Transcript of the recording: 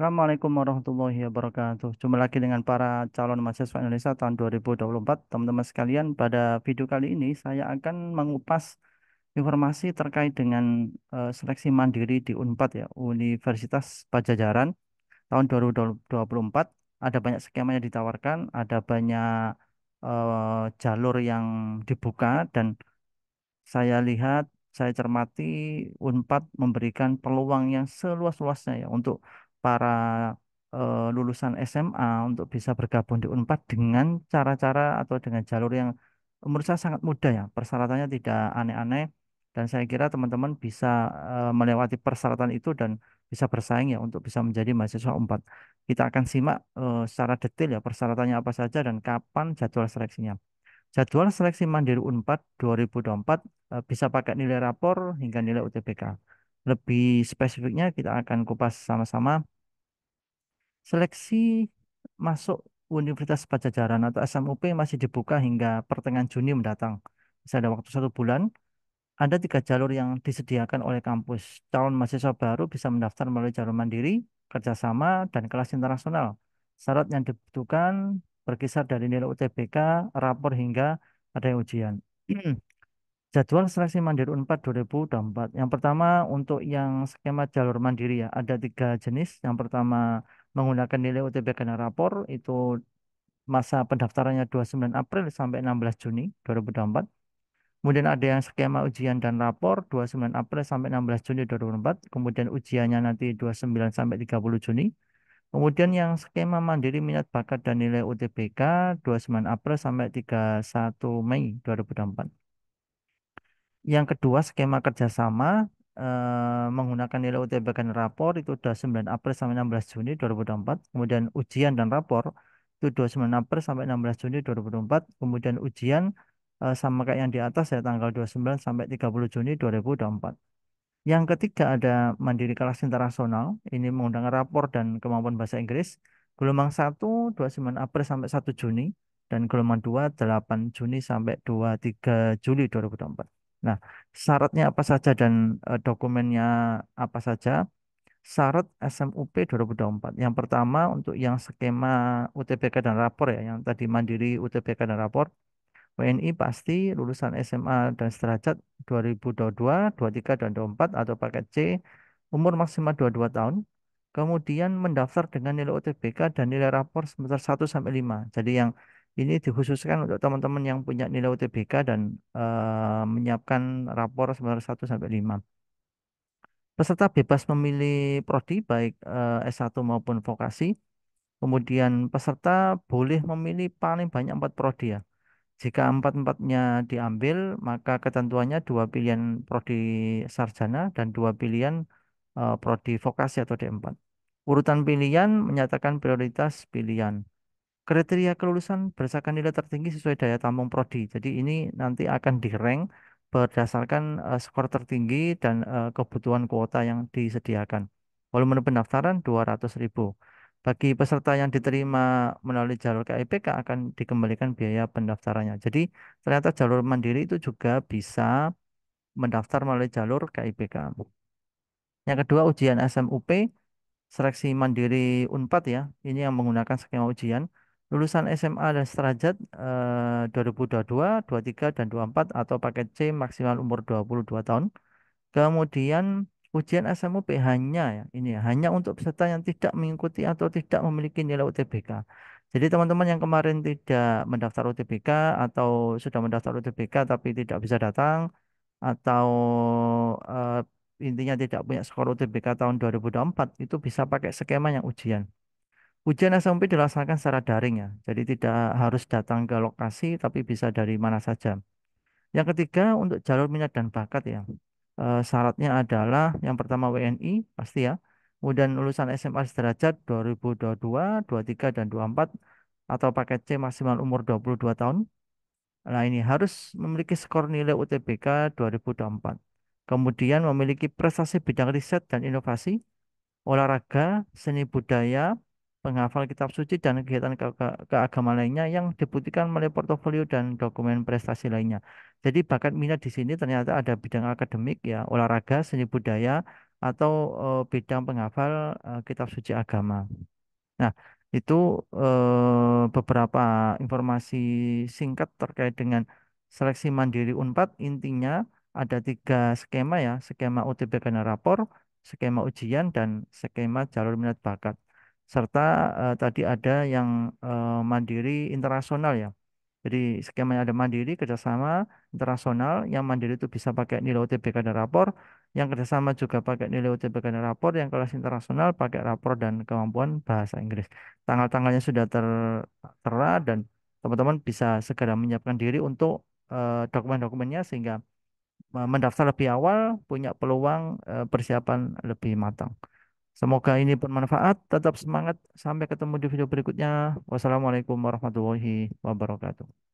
Assalamualaikum warahmatullahi wabarakatuh. Jumpa lagi dengan para calon mahasiswa Indonesia tahun 2024. Teman-teman sekalian, pada video kali ini saya akan mengupas informasi terkait dengan eh, seleksi mandiri di Unpad ya, Universitas Pajajaran tahun 2024. Ada banyak skema yang ditawarkan, ada banyak uh, jalur yang dibuka dan saya lihat saya cermati Unpad memberikan peluang yang seluas-luasnya ya untuk para uh, lulusan SMA untuk bisa bergabung di Unpad dengan cara-cara atau dengan jalur yang menurut saya sangat mudah ya. Persyaratannya tidak aneh-aneh dan saya kira teman-teman bisa uh, melewati persyaratan itu dan bisa bersaing ya untuk bisa menjadi mahasiswa Unpad. Kita akan simak uh, secara detail ya persyaratannya apa saja dan kapan jadwal seleksinya. Jadwal seleksi mandiri Unpad 2024 uh, bisa pakai nilai rapor hingga nilai UTBK. Lebih spesifiknya kita akan kupas sama-sama seleksi masuk Universitas Pajajaran atau SMUP masih dibuka hingga pertengahan Juni mendatang. Masih ada waktu satu bulan. Ada tiga jalur yang disediakan oleh kampus. Calon mahasiswa baru bisa mendaftar melalui jalur mandiri, kerjasama, dan kelas internasional. Syarat yang dibutuhkan berkisar dari nilai UTBK, rapor, hingga ada ujian. Jadwal seleksi Mandiri Unpad 2024. Yang pertama untuk yang skema jalur mandiri ya, ada tiga jenis. Yang pertama menggunakan nilai UTBK dan rapor itu masa pendaftarannya 29 April sampai 16 Juni 2024. Kemudian ada yang skema ujian dan rapor 29 April sampai 16 Juni 2024. Kemudian ujiannya nanti 29 sampai 30 Juni. Kemudian yang skema mandiri minat bakat dan nilai UTBK 29 April sampai 31 Mei 2024. Yang kedua, skema kerjasama eh, menggunakan nilai UTB dan rapor itu 29 April sampai 16 Juni 2024. Kemudian ujian dan rapor itu 29 April sampai 16 Juni 2024. Kemudian ujian eh, sama kayak yang di atas ya tanggal 29 sampai 30 Juni 2024. Yang ketiga ada mandiri kelas internasional. Ini mengundang rapor dan kemampuan bahasa Inggris. Gelombang 1 29 April sampai 1 Juni dan gelombang 2 8 Juni sampai 23 Juli 2024. Nah, syaratnya apa saja dan e, dokumennya apa saja? Syarat SMUP 2024. Yang pertama untuk yang skema UTBK dan rapor ya, yang tadi mandiri UTBK dan rapor, WNI pasti lulusan SMA dan sederajat 2022, 23 dan 24 atau paket C, umur maksimal 22 tahun, kemudian mendaftar dengan nilai UTBK dan nilai rapor semester 1 sampai 5. Jadi yang ini dikhususkan untuk teman-teman yang punya nilai UTBK dan uh, menyiapkan rapor semester 1 sampai 5. Peserta bebas memilih prodi baik uh, eh, S1 maupun vokasi. Kemudian peserta boleh memilih paling banyak 4 prodi ya. Jika empat-empatnya diambil, maka ketentuannya dua pilihan prodi sarjana dan dua pilihan uh, prodi vokasi atau D4. Urutan pilihan menyatakan prioritas pilihan. Kriteria kelulusan berdasarkan nilai tertinggi sesuai daya tampung prodi. Jadi ini nanti akan direng berdasarkan uh, skor tertinggi dan uh, kebutuhan kuota yang disediakan. Volume pendaftaran 200.000. Bagi peserta yang diterima melalui jalur KIPK akan dikembalikan biaya pendaftarannya. Jadi ternyata jalur mandiri itu juga bisa mendaftar melalui jalur KIPK. Yang kedua ujian SMUP seleksi mandiri Unpad ya. Ini yang menggunakan skema ujian lulusan SMA dan sederajat eh, 2022, 23 dan 24 atau paket C maksimal umur 22 tahun. Kemudian ujian SMUP hanya ya, ini ya, hanya untuk peserta yang tidak mengikuti atau tidak memiliki nilai UTBK. Jadi teman-teman yang kemarin tidak mendaftar UTBK atau sudah mendaftar UTBK tapi tidak bisa datang atau uh, intinya tidak punya skor UTBK tahun 2024 itu bisa pakai skema yang ujian. Ujian SMP dilaksanakan secara daring ya, jadi tidak harus datang ke lokasi tapi bisa dari mana saja. Yang ketiga untuk jalur minat dan bakat ya, e, syaratnya adalah yang pertama WNI pasti ya, kemudian lulusan SMA sederajat 2022, 23 dan 24 atau paket C maksimal umur 22 tahun. Nah ini harus memiliki skor nilai UTBK 2024. Kemudian memiliki prestasi bidang riset dan inovasi, olahraga, seni budaya, penghafal kitab suci dan kegiatan ke ke keagamaan lainnya yang dibuktikan melalui portofolio dan dokumen prestasi lainnya. Jadi bakat minat di sini ternyata ada bidang akademik ya, olahraga, seni budaya atau e, bidang penghafal e, kitab suci agama. Nah, itu e, beberapa informasi singkat terkait dengan seleksi mandiri Unpad. Intinya ada tiga skema ya, skema UTBK dan rapor, skema ujian dan skema jalur minat bakat serta uh, tadi ada yang uh, mandiri internasional ya. Jadi skemanya ada mandiri kerjasama internasional yang mandiri itu bisa pakai nilai UTBK dan rapor, yang kerjasama juga pakai nilai UTBK dan rapor, yang kelas internasional pakai rapor dan kemampuan bahasa Inggris. Tanggal-tanggalnya sudah tertera dan teman-teman bisa segera menyiapkan diri untuk uh, dokumen-dokumennya sehingga mendaftar lebih awal punya peluang uh, persiapan lebih matang. Semoga ini bermanfaat. Tetap semangat. Sampai ketemu di video berikutnya. Wassalamualaikum warahmatullahi wabarakatuh.